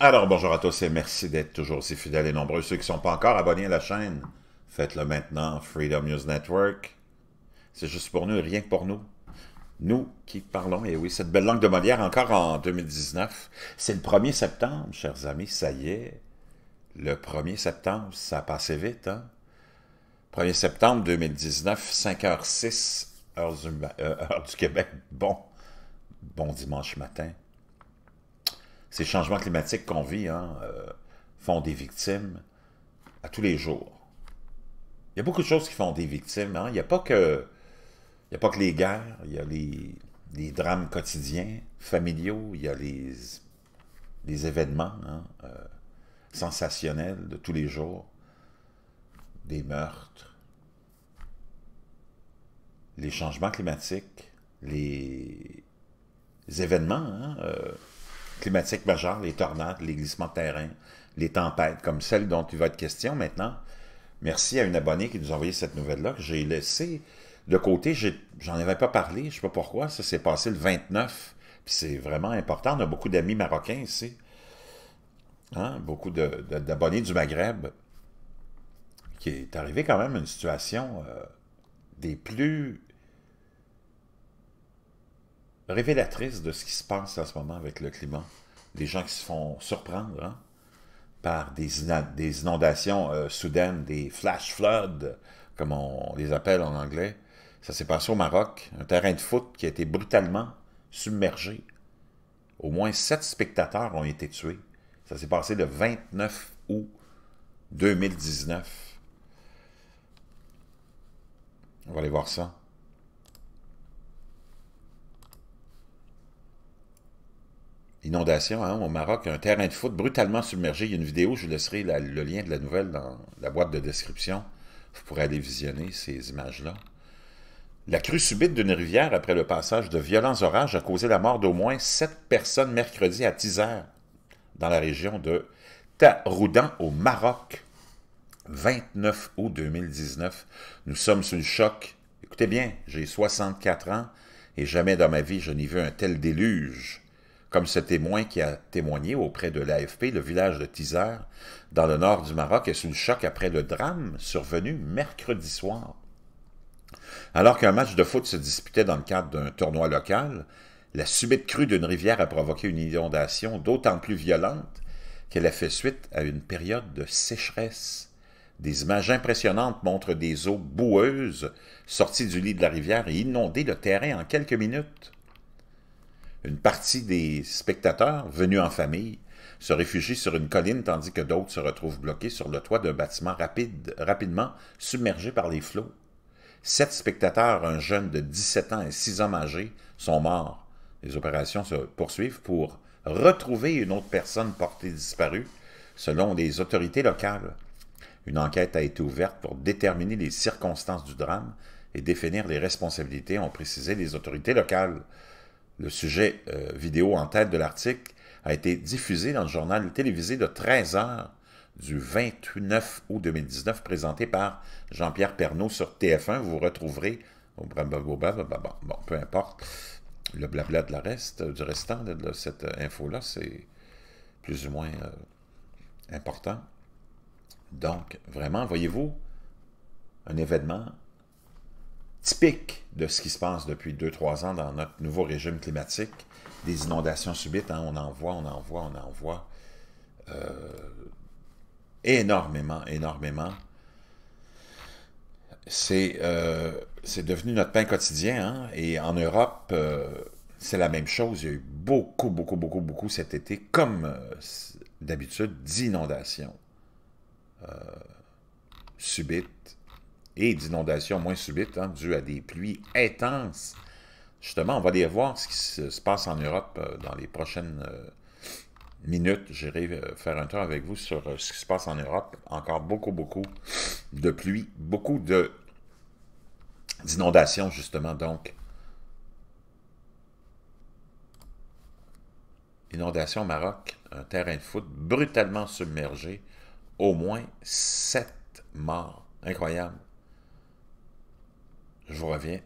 Alors, bonjour à tous et merci d'être toujours aussi fidèles et nombreux. Ceux qui ne sont pas encore abonnés à la chaîne, faites-le maintenant, Freedom News Network. C'est juste pour nous rien que pour nous. Nous qui parlons, et oui, cette belle langue de Molière encore en 2019. C'est le 1er septembre, chers amis, ça y est. Le 1er septembre, ça a passé vite, hein? 1er septembre 2019, 5h06, du, euh, heure du Québec. Bon, bon dimanche matin. Ces changements climatiques qu'on vit hein, euh, font des victimes à tous les jours. Il y a beaucoup de choses qui font des victimes. Hein. Il n'y a, pas que, les guerres, il y a les, drames quotidiens, familiaux, il y a les, événements hein, euh, sensationnels de tous les jours, des meurtres, les changements climatiques, les événements hein, euh, climatiques majeures, les tornades, les glissements de terrain, les tempêtes, comme celle dont tu vas être question maintenant. Merci à une abonnée qui nous a envoyé cette nouvelle-là, que j'ai laissée de côté. J'en avais pas parlé, je ne sais pas pourquoi. Ça s'est passé le 29, puis c'est vraiment important. On a beaucoup d'amis marocains ici, hein, beaucoup d'abonnés du Maghreb, qui est arrivé quand même à une situation euh, des plus révélatrice de ce qui se passe en ce moment avec le climat. Des gens qui se font surprendre hein, par des, inondations euh, soudaines, des flash floods, comme on les appelle en anglais. Ça s'est passé au Maroc, un terrain de foot qui a été brutalement submergé. Au moins sept spectateurs ont été tués. Ça s'est passé le 29 août 2019. On va aller voir ça. inondation hein, au Maroc, un terrain de foot brutalement submergé. Il y a une vidéo, je vous laisserai le lien de la nouvelle dans la boîte de description. Vous pourrez aller visionner ces images-là. La crue subite d'une rivière après le passage de violents orages a causé la mort d'au moins sept personnes mercredi à Tizère, dans la région de Taroudan, au Maroc. 29 août 2019. Nous sommes sous le choc. Écoutez bien, j'ai 64 ans et jamais dans ma vie je n'y vu un tel déluge. Comme ce témoin qui a témoigné auprès de l'AFP, le village de Tizer, dans le nord du Maroc, est sous le choc après le drame survenu mercredi soir. Alors qu'un match de foot se disputait dans le cadre d'un tournoi local, la subite crue d'une rivière a provoqué une inondation d'autant plus violente qu'elle a fait suite à une période de sécheresse. Des images impressionnantes montrent des eaux boueuses sorties du lit de la rivière et inondées le terrain en quelques minutes. Une partie des spectateurs venus en famille se réfugient sur une colline tandis que d'autres se retrouvent bloqués sur le toit d'un bâtiment rapidement submergé par les flots. Sept spectateurs, un jeune de 17 ans et six hommes âgés, sont morts. Les opérations se poursuivent pour retrouver une autre personne portée disparue, selon les autorités locales. Une enquête a été ouverte pour déterminer les circonstances du drame et définir les responsabilités, ont précisé les autorités locales. Le sujet euh, vidéo en tête de l'article a été diffusé dans le journal télévisé de 13 h du 29 août 2019, présenté par Jean-Pierre Pernaud sur TF1. Vous retrouverez bon, peu importe, le blabla de reste, du restant de, cette euh, info-là, c'est plus ou moins euh, important. Donc, vraiment, voyez-vous, un événement typique de ce qui se passe depuis 2-3 ans dans notre nouveau régime climatique, des inondations subites, hein. on en voit, on en voit, on en voit euh, énormément, énormément. Euh, c'est devenu notre pain quotidien, hein. et en Europe, euh, c'est la même chose. Il y a eu beaucoup, beaucoup, beaucoup, beaucoup cet été, comme d'habitude, d'inondations subites et d'inondations moins subites hein, dues à des pluies intenses. Justement, on va aller voir ce qui se passe en Europe euh, dans les prochaines euh, minutes. J'irai euh, faire un tour avec vous sur ce qui se passe en Europe. Encore beaucoup, beaucoup de pluie, beaucoup d'inondations, justement, donc. Inondation Maroc, un terrain de foot brutalement submergé, au moins sept morts. Incroyable. Je vous reviens